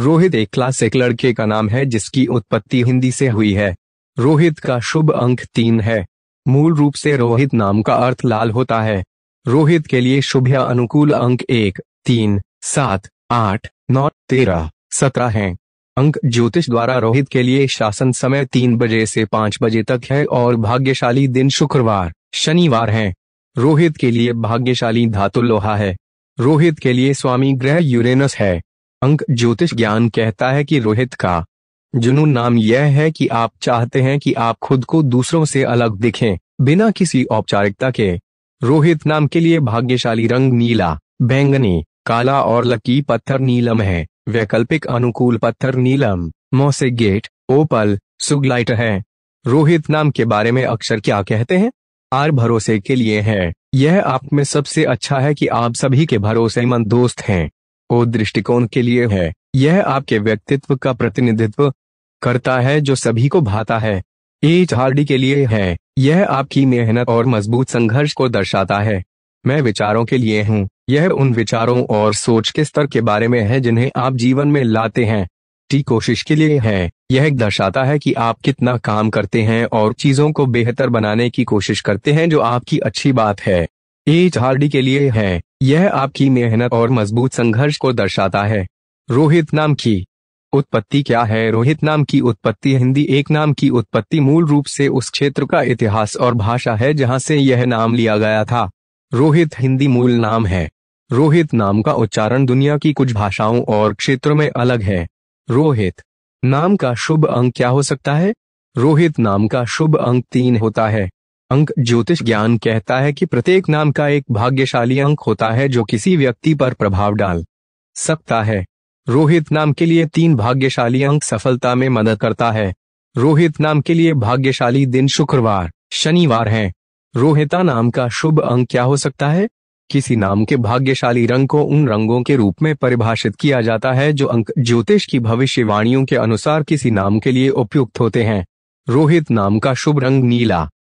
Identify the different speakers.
Speaker 1: रोहित एक क्लासिक लड़के का नाम है जिसकी उत्पत्ति हिंदी से हुई है रोहित का शुभ अंक तीन है मूल रूप से रोहित नाम का अर्थ लाल होता है रोहित के लिए शुभ या अनुकूल अंक एक तीन सात आठ नौ तेरह सत्रह हैं। अंक ज्योतिष द्वारा रोहित के लिए शासन समय तीन बजे से पांच बजे तक है और भाग्यशाली दिन शुक्रवार शनिवार है रोहित के लिए भाग्यशाली धातु लोहा है रोहित के लिए स्वामी ग्रह यूरेनस है अंक ज्योतिष ज्ञान कहता है कि रोहित का जुनून नाम यह है कि आप चाहते हैं कि आप खुद को दूसरों से अलग दिखें बिना किसी औपचारिकता के रोहित नाम के लिए भाग्यशाली रंग नीला बैंगनी काला और लकी पत्थर नीलम है वैकल्पिक अनुकूल पत्थर नीलम मोसे गेट ओपल सुगलाइट है रोहित नाम के बारे में अक्षर क्या कहते हैं आर भरोसे के लिए है यह आप में सबसे अच्छा है कि आप सभी के भरोसेमंद दोस्त हैं और दृष्टिकोण के लिए है यह आपके व्यक्तित्व का प्रतिनिधित्व करता है जो सभी को भाता है एच हार्डी के लिए है यह आपकी मेहनत और मजबूत संघर्ष को दर्शाता है मैं विचारों के लिए हूँ यह उन विचारों और सोच के स्तर के बारे में है जिन्हें आप जीवन में लाते हैं टी कोशिश के लिए है यह दर्शाता है कि आप कितना काम करते हैं और चीजों को बेहतर बनाने की कोशिश करते हैं जो आपकी अच्छी बात है एच हार्डी के लिए है यह आपकी मेहनत और मजबूत संघर्ष को दर्शाता है रोहित नाम की उत्पत्ति क्या है रोहित नाम की उत्पत्ति हिंदी एक नाम की उत्पत्ति मूल रूप से उस क्षेत्र का इतिहास और भाषा है जहां से यह नाम लिया गया था रोहित हिंदी मूल नाम है रोहित नाम का उच्चारण दुनिया की कुछ भाषाओं और क्षेत्रों में अलग है रोहित नाम का शुभ अंक क्या हो सकता है रोहित नाम का शुभ अंक तीन होता है अंक ज्योतिष ज्ञान कहता है कि प्रत्येक नाम का एक भाग्यशाली अंक होता है जो किसी व्यक्ति पर प्रभाव डाल सकता है रोहित नाम के लिए तीन भाग्यशाली अंक सफलता में मदद करता है रोहित नाम के लिए भाग्यशाली दिन शुक्रवार शनिवार है रोहिता नाम का शुभ अंक क्या हो सकता है किसी नाम के भाग्यशाली रंग को उन रंगों के रूप में परिभाषित किया जाता है जो अंक ज्योतिष की भविष्यवाणियों के अनुसार किसी नाम के लिए उपयुक्त होते हैं रोहित नाम का शुभ रंग नीला